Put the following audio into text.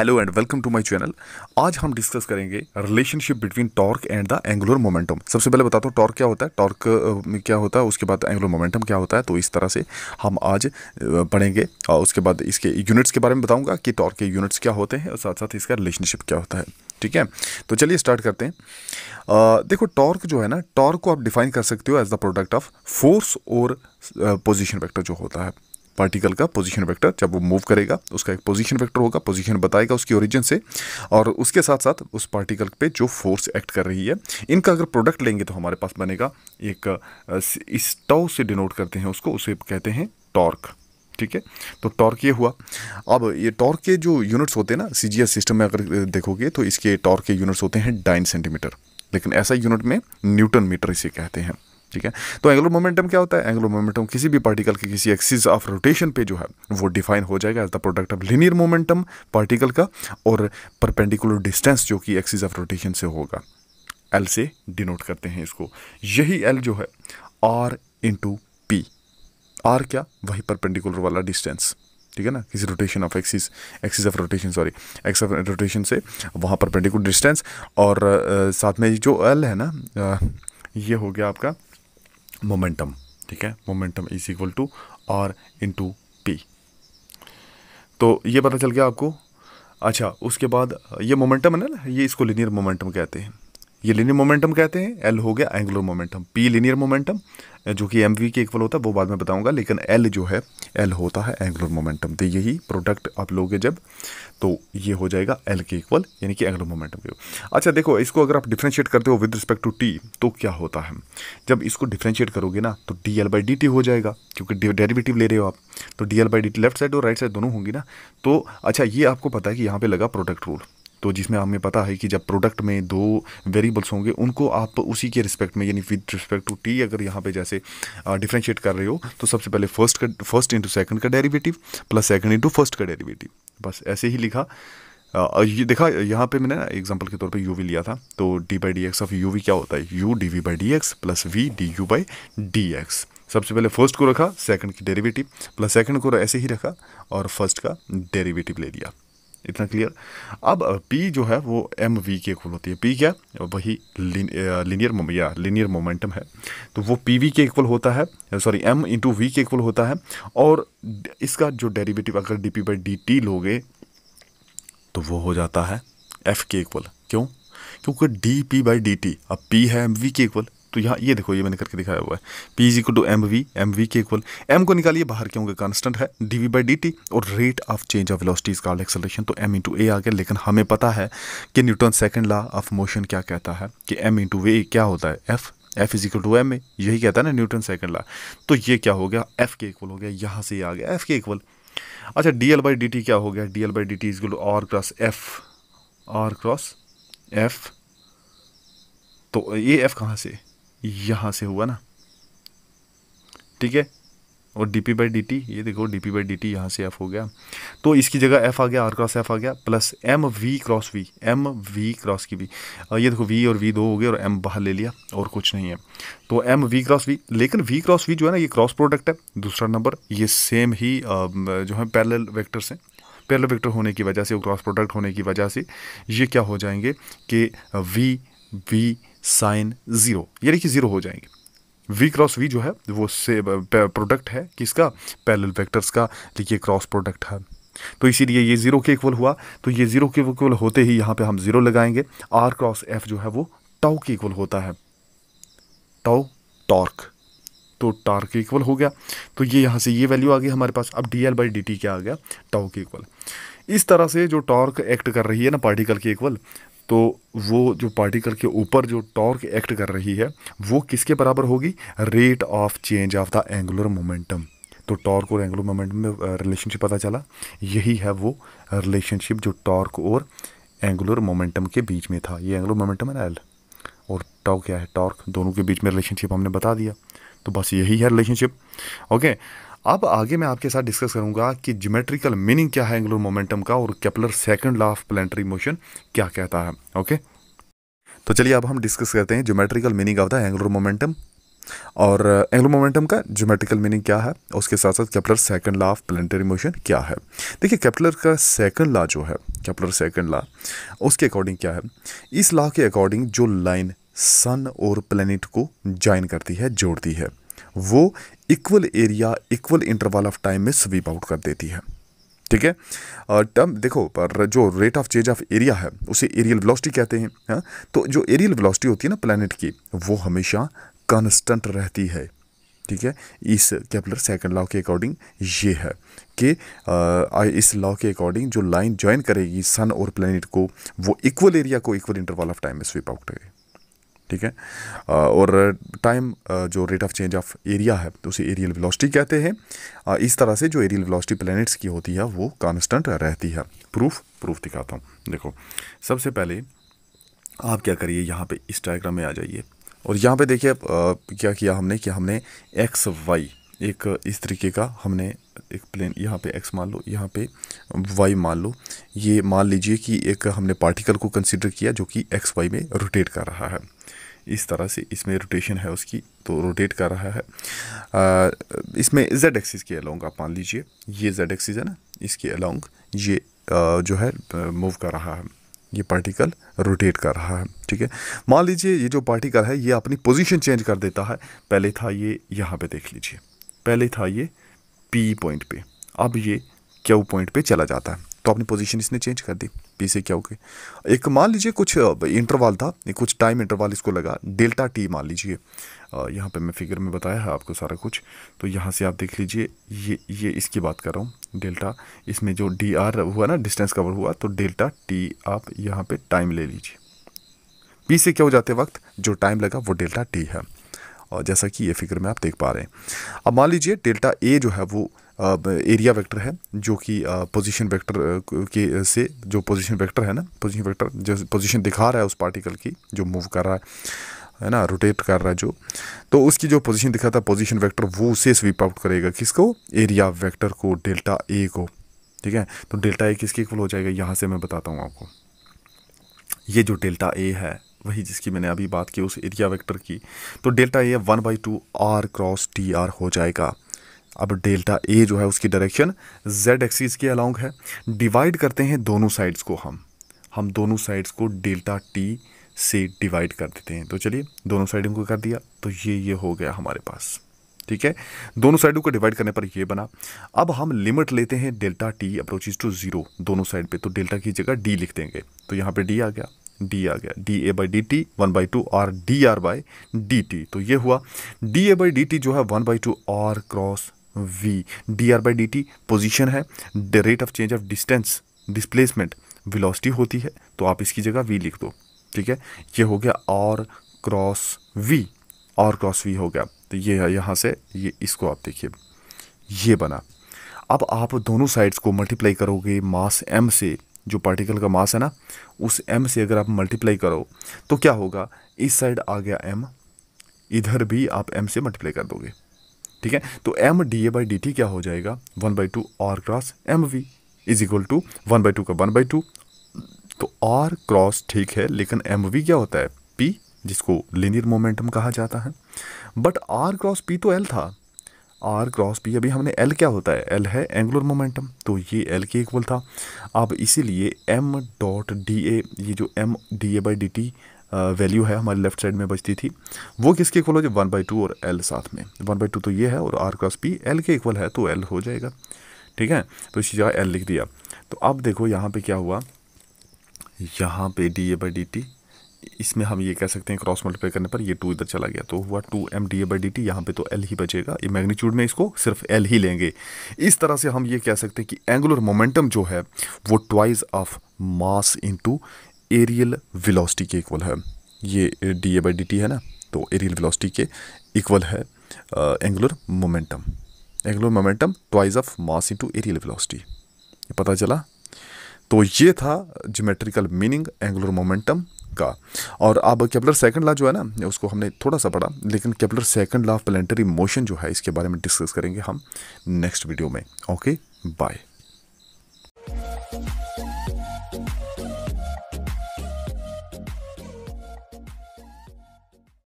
Hello and welcome to my channel आज हम discuss करेंगे relationship between torque and the angular momentum सबसे पहले बताता हूँ टॉर्क क्या होता है टॉर्क क्या होता है उसके बाद एंगुलर मोमेंटम क्या होता है तो इस तरह से हम आज पढ़ेंगे और उसके बाद इसके यूनिट्स के बारे में बताऊँगा कि टॉर्क के यूनिट्स क्या होते हैं और साथ साथ इसका रिलेशनशिप क्या होता है ठीक है तो चलिए स्टार्ट करते हैं आ, देखो टॉर्क जो है ना टॉर्क को आप डिफाइन कर सकते हो as the product of force और पोजिशन वैक्टर जो होता है पार्टिकल का पोजीशन वेक्टर जब वो मूव करेगा तो उसका एक पोजीशन वेक्टर होगा पोजीशन बताएगा उसकी ओरिजिन से और उसके साथ साथ उस पार्टिकल पे जो फोर्स एक्ट कर रही है इनका अगर प्रोडक्ट लेंगे तो हमारे पास बनेगा एक इस टाउ से डिनोट करते हैं उसको उसे कहते हैं टॉर्क ठीक है तो टॉर्क ये हुआ अब ये टॉर्क के जो यूनिट्स होते हैं ना सी सिस्टम में अगर देखोगे तो इसके टॉर्क के यूनिट्स होते हैं डाइन सेंटीमीटर लेकिन ऐसा यूनिट में न्यूटन मीटर इसे कहते हैं ठीक है तो एंगुलर मोमेंटम क्या होता है एंगुलर मोमेंटम किसी भी पार्टिकल के किसी एक्सिस ऑफ रोटेशन पे जो है वो डिफाइन हो जाएगा as the product of linear momentum particle का और परपेंडिकुलर डिस्टेंस जो कि एक्सिस ऑफ रोटेशन से होगा एल से डिनोट करते हैं इसको यही एल जो है आर इंटू पी आर क्या वही परपेंडिकुलर वाला डिस्टेंस ठीक है ना किसी rotation of axis axis of rotation sorry axis of rotation से वहाँ पर पेंडिकुलर डिस्टेंस और साथ में जो एल है ना ये हो गया आपका मोमेंटम ठीक है momentum is equal to R into P तो ये पता चल गया आपको अच्छा उसके बाद ये मोमेंटम है ना ये इसको लिनियर मोमेंटम कहते हैं ये लिनियर मोमेंटम कहते हैं एल हो गया angular momentum P linear momentum जो कि एम वी के इक्वल होता है वो बाद में बताऊंगा लेकिन एल जो है एल होता है एंगुलर मोमेंटम तो यही प्रोडक्ट आप लोगे जब तो ये हो जाएगा एल के इक्वल यानी कि एंगुलर मोमेंटम के अच्छा देखो इसको अगर आप डिफ्रेंशिएट करते हो विद रिस्पेक्ट टू टी तो क्या होता है जब इसको डिफ्रेंशिएट करोगे ना तो D L by D T हो जाएगा क्योंकि डेरिवेटिव ले रहे हो आप तो D L by D T left side और राइट साइड दोनों होंगी ना तो अच्छा ये आपको पता है कि यहाँ पर लगा प्रोडक्ट रूल तो जिसमें हमें पता है कि जब प्रोडक्ट में दो वेरिएबल्स होंगे उनको आप उसी के रिस्पेक्ट में यानी विद रिस्पेक्ट टू टी अगर यहाँ पे जैसे डिफ्रेंशिएट कर रहे हो तो सबसे पहले फर्स्ट का फर्स्ट इंटू सेकंड का derivative plus second into first का डेरिवेटिव बस ऐसे ही लिखा आ, ये देखा यहाँ पे मैंने एग्जाम्पल के तौर पे यू वी लिया था तो D by D X of U V क्या होता है U D V by D X plus V D U by D X सबसे पहले फर्स्ट को रखा सेकंड की डेरिवेटिव प्लस सेकंड को ऐसे ही रखा और फर्स्ट का डेरिवेटिव ले लिया इतना क्लियर अब पी जो है वो एम वी के इक्वल होती है पी क्या वही लीनियर या लीनियर मोमेंटम है तो वो पी वी के इक्वल होता है सॉरी एम इंटू वी के इक्वल होता है और इसका जो डेरिवेटिव अगर D P by D T लोगे तो वो हो जाता है एफ के इक्वल क्यों क्योंकि D P by D T अब पी है एम वी के इक्वल तो यहाँ ये देखो ये मैंने करके दिखाया हुआ है P is equal to M V M V के इक्वल एम को निकालिए बाहर क्योंकि कांस्टेंट है D V by D T और rate of change of velocity is called acceleration तो एम इंटू ए आ गया लेकिन हमें पता है कि Newton second law of motion क्या कहता है कि एम इंटू ए क्या होता है F F is equal to M A यही कहता है ना न्यूटन सेकंड लॉ तो ये क्या हो गया एफ के इक्वल हो गया यहाँ से ये आ गया एफ के इक्वल अच्छा D L by D T क्या हो गया D L by D T is equal to R cross F R cross F तो ये एफ कहाँ से यहाँ से हुआ ना ठीक है और D P by D T ये देखो D P by D T यहाँ से एफ हो गया तो इसकी जगह एफ आ गया आर क्रॉस एफ आ गया plus M V cross V M V cross की वी ये देखो वी और वी दो हो गए और एम बाहर ले लिया और कुछ नहीं है तो एम वी क्रॉस वी लेकिन वी क्रॉस वी जो है ना ये क्रॉस प्रोडक्ट है दूसरा नंबर ये सेम ही जो है पैरल वैक्टर्स हैं पैरल वैक्टर होने की वजह से क्रॉस प्रोडक्ट होने की वजह से ये क्या हो जाएंगे कि वी वी साइन ज़ीरो यानी कि ज़ीरो हो जाएंगे वी क्रॉस वी जो है वो से प्रोडक्ट है किसका पैरेलल वेक्टर्स का देखिए क्रॉस प्रोडक्ट है तो इसीलिए ये ज़ीरो के इक्वल हुआ तो ये ज़ीरो के इक्वल होते ही यहाँ पे हम ज़ीरो लगाएंगे आर क्रॉस एफ जो है वो टाउ के इक्वल होता है टाउ टॉर्क तो टॉर्क के इक्वल हो गया तो ये यहाँ से ये वैल्यू आ गई हमारे पास अब D L by D T क्या आ गया टाउ के इक्वल इस तरह से जो टॉर्क एक्ट कर रही है ना पार्टिकल के इक्वल तो वो जो पार्टिकल के ऊपर जो टॉर्क एक्ट कर रही है वो किसके बराबर होगी rate of change of the angular momentum तो टॉर्क और एंगुलर मोमेंटम में रिलेशनशिप पता चला यही है वो रिलेशनशिप जो टॉर्क और एंगुलर मोमेंटम के बीच में था ये एंगुलर मोमेंटम है ना एल और टाउ क्या है टॉर्क दोनों के बीच में रिलेशनशिप हमने बता दिया तो बस यही है रिलेशनशिप ओके अब आगे मैं आपके साथ डिस्कस करूंगा कि ज्योमेट्रिकल मीनिंग क्या है एंगुलर मोमेंटम का और Kepler second law of planetary motion क्या कहता है ओके तो चलिए अब हम डिस्कस करते हैं geometrical meaning of the angular मोमेंटम और एंगुलर uh, मोमेंटम का ज्योमेट्रिकल मीनिंग क्या है उसके साथ साथ Kepler second law of planetary motion क्या है देखिए कैपलर का सेकंड लॉ जो है कैप्लर सेकंड लॉ उसके अकॉर्डिंग क्या है इस लॉ के अकॉर्डिंग जो लाइन सन और प्लेनेट को ज्वाइन करती है जोड़ती है वो equal area equal interval of time में स्वीप आउट कर देती है ठीक है और टर्म देखो पर जो rate of change of area है उसे एरियल वेलोसिटी कहते हैं हा? तो जो एरियल वेलोसिटी होती है ना प्लानट की वो हमेशा कांस्टेंट रहती है ठीक है इस कैपलर सेकंड लॉ के अकॉर्डिंग ये है कि इस लॉ के अकॉर्डिंग जो लाइन ज्वाइन करेगी सन और प्लानट को वो इक्वल एरिया को इक्वल इंटरवल ऑफ टाइम में स्वीप आउट करेगी ठीक है और टाइम जो rate of change of area है तो उसे एरियल वेलोसिटी कहते हैं इस तरह से जो एरियल वेलोसिटी प्लैनेट्स की होती है वो कांस्टेंट रहती है प्रूफ प्रूफ दिखाता हूँ देखो सबसे पहले आप क्या करिए यहाँ पे इस डायग्राम में आ जाइए और यहाँ पे देखिए क्या किया हमने कि हमने एक्स वाई एक इस तरीके का हमने एक प्लेन यहाँ पे एक्स मान लो यहाँ पे वाई मान लो ये मान लीजिए कि एक हमने पार्टिकल को कंसिडर किया जो कि एक्स वाई में रोटेट कर रहा है इस तरह से इसमें रोटेशन है उसकी तो रोटेट कर रहा है आ, इसमें जेड एक्सिस के अलोंग आप मान लीजिए ये जेड एक्सिस है ना इसके अलोंग ये आ, जो है मूव कर रहा है ये पार्टिकल रोटेट कर रहा है ठीक है मान लीजिए ये जो पार्टिकल है ये अपनी पोजीशन चेंज कर देता है पहले था ये यहाँ पे देख लीजिए पहले था ये पी पॉइंट पे अब ये क्यू पॉइंट पे चला जाता है तो अपनी पोजीशन इसने चेंज कर दी पी से क्या के एक मान लीजिए कुछ इंटरवाल था कुछ टाइम इंटरवाल इसको लगा डेल्टा टी मान लीजिए यहाँ पे मैं फिगर में बताया है आपको सारा कुछ तो यहाँ से आप देख लीजिए ये ये इसकी बात कर रहा हूँ डेल्टा इसमें जो डी आर हुआ ना डिस्टेंस कवर हुआ तो डेल्टा टी आप यहाँ पर टाइम ले लीजिए पी से क्या हो जाते वक्त जो टाइम लगा वो डेल्टा टी है और जैसा कि ये फिगर में आप देख पा रहे हैं अब मान लीजिए डेल्टा ए जो है वो एरिया वेक्टर है जो कि पोजीशन वेक्टर के से जो पोजीशन वेक्टर है ना पोजीशन वेक्टर जो पोजीशन दिखा रहा है उस पार्टिकल की जो मूव कर रहा है है ना रोटेट कर रहा है जो तो उसकी जो पोजीशन दिखा था पोजीशन वेक्टर वो उसे स्वीप आउट करेगा किसको एरिया वेक्टर को डेल्टा ए को ठीक है तो डेल्टा ए किसके इक्वल हो जाएगा यहाँ से मैं बताता हूँ आपको ये जो डेल्टा ए है वही जिसकी मैंने अभी बात की उस एरिया वेक्टर की तो delta A one by two R cross T R हो जाएगा अब डेल्टा ए जो है उसकी डायरेक्शन जेड एक्सिस के अलाउंग है डिवाइड करते हैं दोनों साइड्स को हम हम दोनों साइड्स को डेल्टा टी से डिवाइड कर देते हैं तो चलिए दोनों साइडों को कर दिया तो ये ये हो गया हमारे पास ठीक है दोनों साइडों को डिवाइड करने पर ये बना अब हम लिमिट लेते हैं delta T approaches to zero दोनों साइड पे तो डेल्टा की जगह डी लिख देंगे तो यहाँ पे डी आ गया डी आ गया D A by D T one by two और D R by D T तो ये हुआ D A by D T जो है one by two R cross V D R by D T position है rate of change of distance displacement velocity होती है तो आप इसकी जगह वी लिख दो ठीक है ये हो गया R cross V R cross V हो गया तो ये है यहाँ से ये इसको आप देखिए ये बना अब आप दोनों साइड्स को मल्टीप्लाई करोगे मास एम से जो पार्टिकल का मास है ना उस एम से अगर आप मल्टीप्लाई करो तो क्या होगा इस साइड आ गया एम इधर भी आप एम से मल्टीप्लाई कर दोगे ठीक है तो M D A by D T क्या हो जाएगा one by two R cross M V is equal to one by two का वन बाई टू तो आर क्रॉस ठीक है लेकिन एम वी क्या होता है पी जिसको लिनियर मोमेंटम कहा जाता है बट आर क्रॉस पी तो एल था आर क्रॉस पी अभी हमने एल क्या होता है एल है एंगुलर मोमेंटम तो ये एल के इक्वल था अब इसीलिए एम डॉट डी ए ये जो M D A by D T value है हमारे लेफ्ट साइड में बचती थी वो किसके इक्वल हो जाए वन बाई टू और एल साथ में वन बाई टू तो ये है और आर क्रॉस पी एल के इक्वल है तो एल हो जाएगा ठीक है तो इसी जगह एल लिख दिया तो अब देखो यहाँ पर क्या हुआ यहाँ पे D A by D T इसमें हम ये कह सकते हैं क्रॉस मल्टीप्लाई करने पर ये टू इधर चला गया तो हुआ two M D A by D T यहाँ पर तो एल ही बचेगा ये मैग्नीट्यूड में इसको सिर्फ एल ही लेंगे इस तरह से हम ये कह सकते हैं कि एंगुलर मोमेंटम जो है वो twice of mass into areal velocity के इक्वल है ये D A by D T है ना तो एरियल विलोसटी के इक्वल है angular momentum angular momentum twice of mass into areal velocity पता चला तो ये था जोमेट्रिकल मीनिंग एंगुलर मोमेंटम का और अब कैपलर सेकंड लॉ जो है ना उसको हमने थोड़ा सा पढ़ा लेकिन Kepler second law of planetary motion जो है इसके बारे में डिस्कस करेंगे हम नेक्स्ट वीडियो में ओके बाय